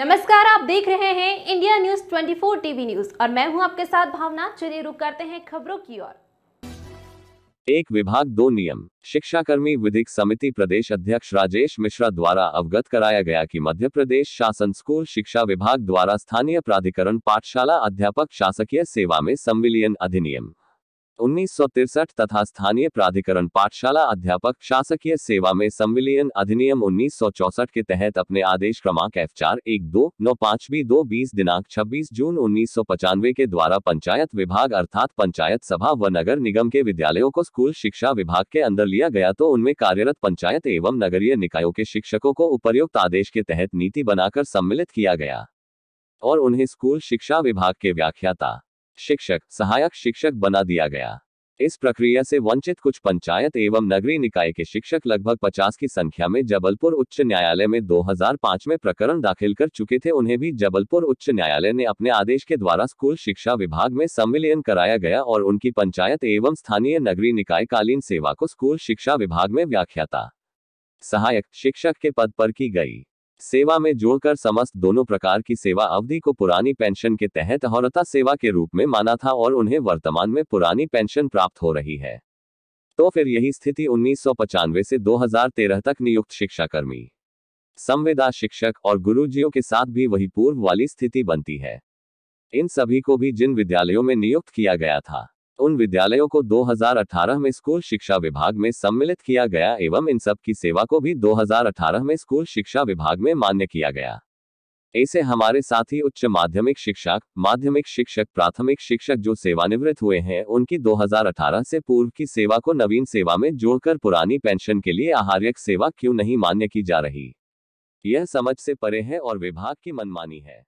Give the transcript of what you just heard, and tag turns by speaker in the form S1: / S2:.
S1: नमस्कार आप देख रहे हैं इंडिया न्यूज 24 टीवी न्यूज और मैं हूं आपके साथ भावना चलिए रुक करते हैं खबरों की ओर एक विभाग दो नियम शिक्षा कर्मी विधिक समिति प्रदेश अध्यक्ष राजेश मिश्रा द्वारा अवगत कराया गया कि मध्य प्रदेश शासन स्कूल शिक्षा विभाग द्वारा स्थानीय प्राधिकरण पाठशाला अध्यापक शासकीय सेवा में संविलियन अधिनियम उन्नीस तथा स्थानीय प्राधिकरण पाठशाला अध्यापक शासकीय सेवा में संविलियन अधिनियम उन्नीस के तहत अपने आदेश क्रमांक एफ चार एक दो नौ पाँच बी दो बीस दिनांक छब्बीस जून उन्नीस के द्वारा पंचायत विभाग अर्थात पंचायत सभा व नगर निगम के विद्यालयों को स्कूल शिक्षा विभाग के अंदर लिया गया तो उनमें कार्यरत पंचायत एवं नगरीय निकायों के शिक्षकों को उपर्युक्त आदेश के तहत नीति बनाकर सम्मिलित किया गया और उन्हें स्कूल शिक्षा विभाग के व्याख्याता शिक्षक सहायक शिक्षक बना दिया गया इस प्रक्रिया से वंचित कुछ पंचायत एवं नगरी निकाय के शिक्षक लगभग 50 की संख्या में जबलपुर उच्च न्यायालय में 2005 में प्रकरण दाखिल कर चुके थे उन्हें भी जबलपुर उच्च न्यायालय ने अपने आदेश के द्वारा स्कूल शिक्षा विभाग में सम्मिलियन कराया गया और उनकी पंचायत एवं स्थानीय नगरीय निकाय कालीन सेवा को स्कूल शिक्षा विभाग में व्याख्याता सहायक शिक्षक के पद पर की गई सेवा में जोड़कर समस्त दोनों प्रकार की सेवा अवधि को पुरानी पेंशन के तहत हौरता सेवा के रूप में माना था और उन्हें वर्तमान में पुरानी पेंशन प्राप्त हो रही है तो फिर यही स्थिति उन्नीस से 2013 तक नियुक्त शिक्षाकर्मी संविदा शिक्षक और गुरुजियों के साथ भी वही पूर्व वाली स्थिति बनती है इन सभी को भी जिन विद्यालयों में नियुक्त किया गया था उन विद्यालयों को 2018 में स्कूल शिक्षा विभाग में सम्मिलित किया गया एवं इन सब की सेवा को भी 2018 में स्कूल शिक्षा विभाग में मान्य किया गया ऐसे हमारे साथी उच्च माध्यमिक शिक्षक माध्यमिक शिक्षक प्राथमिक शिक्षक जो सेवानिवृत्त हुए हैं उनकी 2018 से पूर्व की सेवा को नवीन सेवा में जोड़कर पुरानी पेंशन के लिए आहार्यक सेवा क्यों नहीं मान्य की जा रही यह समझ से परे है और विभाग की मनमानी है